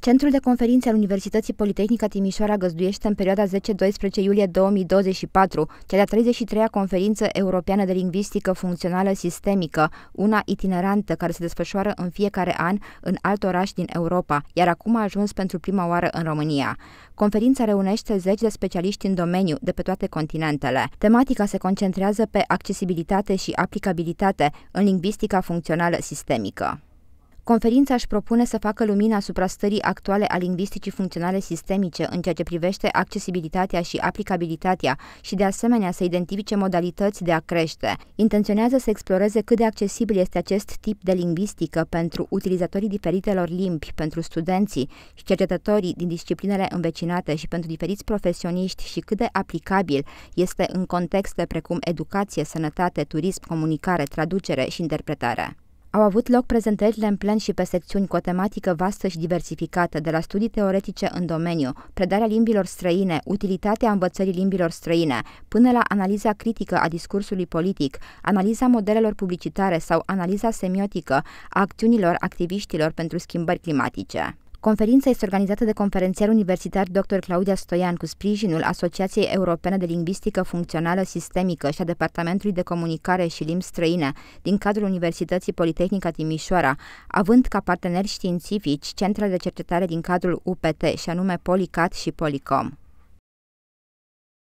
Centrul de conferințe al Universității Politehnica Timișoara găzduiește în perioada 10-12 iulie 2024 cea de-a 33-a conferință europeană de lingvistică funcțională sistemică, una itinerantă care se desfășoară în fiecare an în alt oraș din Europa, iar acum a ajuns pentru prima oară în România. Conferința reunește zeci de specialiști în domeniu de pe toate continentele. Tematica se concentrează pe accesibilitate și aplicabilitate în lingvistica funcțională sistemică. Conferința își propune să facă lumina asupra stării actuale a lingvisticii funcționale sistemice în ceea ce privește accesibilitatea și aplicabilitatea și de asemenea să identifice modalități de a crește. Intenționează să exploreze cât de accesibil este acest tip de lingvistică pentru utilizatorii diferitelor limbi, pentru studenții și cercetătorii din disciplinele învecinate și pentru diferiți profesioniști și cât de aplicabil este în contexte precum educație, sănătate, turism, comunicare, traducere și interpretare. Au avut loc prezentările în plen și pe secțiuni cu o tematică vastă și diversificată, de la studii teoretice în domeniu, predarea limbilor străine, utilitatea învățării limbilor străine, până la analiza critică a discursului politic, analiza modelelor publicitare sau analiza semiotică a acțiunilor activiștilor pentru schimbări climatice. Conferința este organizată de conferențiar universitar dr. Claudia Stoian cu sprijinul Asociației Europene de Lingvistică Funcțională Sistemică și a Departamentului de Comunicare și Limbi Străine din cadrul Universității Politehnica Timișoara, având ca parteneri științifici centrele de cercetare din cadrul UPT și anume Policat și Policom.